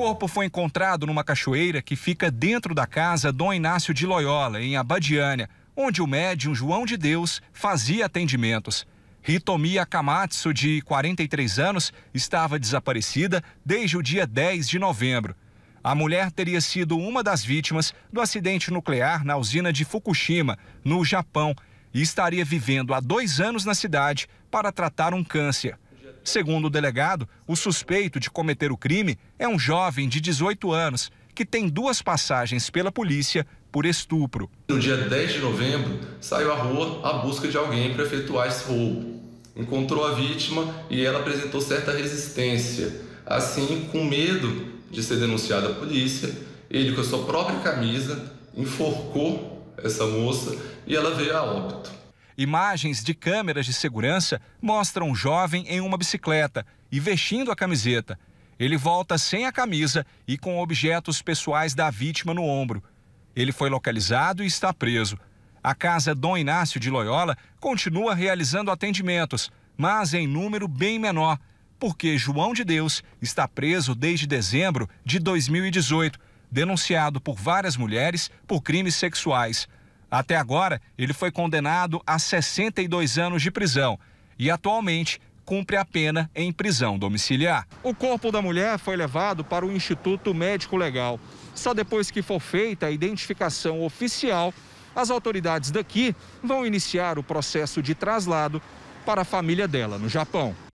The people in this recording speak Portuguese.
corpo foi encontrado numa cachoeira que fica dentro da casa Dom Inácio de Loyola, em Abadiânia, onde o médium João de Deus fazia atendimentos. Hitomi Akamatsu, de 43 anos, estava desaparecida desde o dia 10 de novembro. A mulher teria sido uma das vítimas do acidente nuclear na usina de Fukushima, no Japão, e estaria vivendo há dois anos na cidade para tratar um câncer. Segundo o delegado, o suspeito de cometer o crime é um jovem de 18 anos que tem duas passagens pela polícia por estupro. No dia 10 de novembro, saiu à rua à busca de alguém para efetuar esse roubo. Encontrou a vítima e ela apresentou certa resistência. Assim, com medo de ser denunciada à polícia, ele, com a sua própria camisa, enforcou essa moça e ela veio a óbito. Imagens de câmeras de segurança mostram um jovem em uma bicicleta e vestindo a camiseta. Ele volta sem a camisa e com objetos pessoais da vítima no ombro. Ele foi localizado e está preso. A Casa Dom Inácio de Loyola continua realizando atendimentos, mas em número bem menor, porque João de Deus está preso desde dezembro de 2018, denunciado por várias mulheres por crimes sexuais. Até agora, ele foi condenado a 62 anos de prisão e atualmente cumpre a pena em prisão domiciliar. O corpo da mulher foi levado para o Instituto Médico Legal. Só depois que for feita a identificação oficial, as autoridades daqui vão iniciar o processo de traslado para a família dela no Japão.